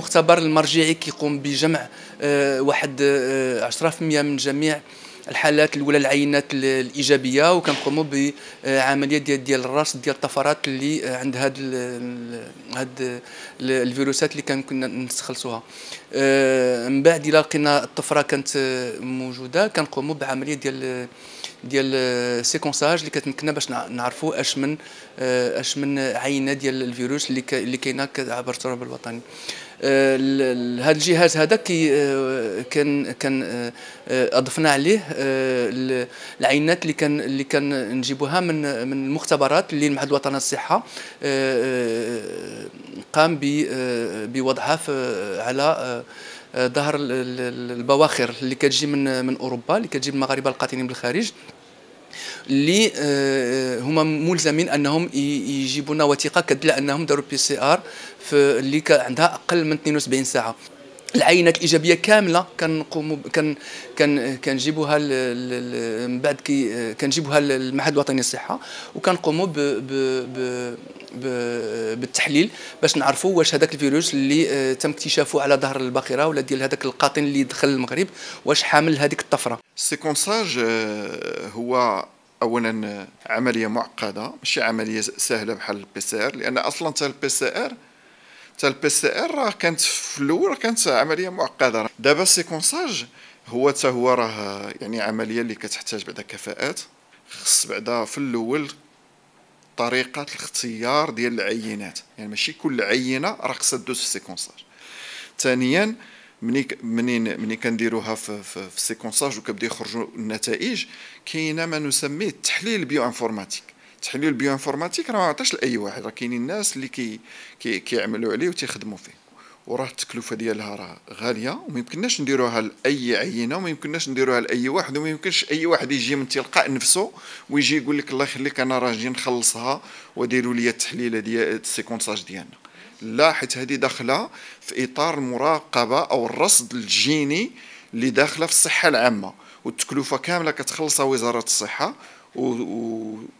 المختبر المرجعي كيقوم بجمع آه، واحد 10% آه، من جميع الحالات الاولى العينات الايجابيه وكنقوموا بعمليه ديال ديال الرصد ديال الطفرات اللي عند هاد الـ هاد الـ الفيروسات اللي كان كنا نستخلصوها آه، من بعد الى لقينا الطفره كانت موجوده كنقوموا بعمليه ديال ديال سيكونساج اللي كتمكننا باش نعرفوا اش من اش من عينه ديال الفيروس اللي كاينه عبر التراب الوطني آه، هاد الجهاز هذا كي آه، كان كان آه، اضفنا عليه العينات اللي كان اللي كان نجيبوها من من المختبرات اللي المعهد الوطني للصحه قام بوضعها على ظهر البواخر اللي كتجي من من اوروبا اللي كتجي من المغاربه القاطنين بالخارج اللي آه، هما ملزمين انهم يجيبوا لنا وثيقه كدل انهم داروا بي سي ار في اللي عندها اقل من 72 ساعه العينات الايجابيه كامله كنقوموا كان كان كنجيبوها من بعد كي كنجيبوها للمعهد الوطني للصحه وكنقوموا ب ب ب بالتحليل باش نعرفوا واش هذاك الفيروس اللي آه، تم اكتشافه على ظهر الباخره ولا ديال هذاك القاطن اللي دخل المغرب واش حامل هذيك الطفره السيكونساج آه، هو اولا آه، عمليه معقده ماشي عمليه سهله بحال البي سي ار لان اصلا حتى البي سي ار حتى البي سي ار راه كانت في الاول كانت عمليه معقده دابا السيكونساج هو حتى هو راه يعني عمليه اللي كتحتاج بعدا كفاءات خص بعدا في الاول طريقه الاختيار ديال العينات يعني ماشي كل عينه راه خصها دوز في السيكونساج ثانيا مني منين مني كنديروها في في, في السيكونساج وكبدا يخرجوا النتائج كاينه ما نسميه التحليل بيو انفورماتيك التحليل البيو انفورماتيك راه ما عطاش لاي واحد راه كاينين الناس اللي كي كيعملوا كي عليه وتيخدموا فيه وراه التكلفه ديالها راه غاليه وما يمكنناش نديروها لاي عينه وما يمكنناش نديروها لاي واحد وما يمكنش اي واحد يجي من تلقاء نفسه ويجي يقول لك الله يخليك انا راه جي نخلصها وديروا لي التحليله ديال السيكونساج ديالنا لا حيت هذه داخله في اطار المراقبه او الرصد الجيني اللي داخله في الصحه العامه والتكلفه كامله كتخلصها وزاره الصحه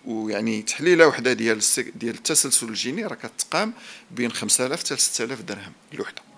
ويعني تحليله وحده ديال ديال التسلسل الجيني راه كتقام بين 5000 حتى 6000 درهم الوحده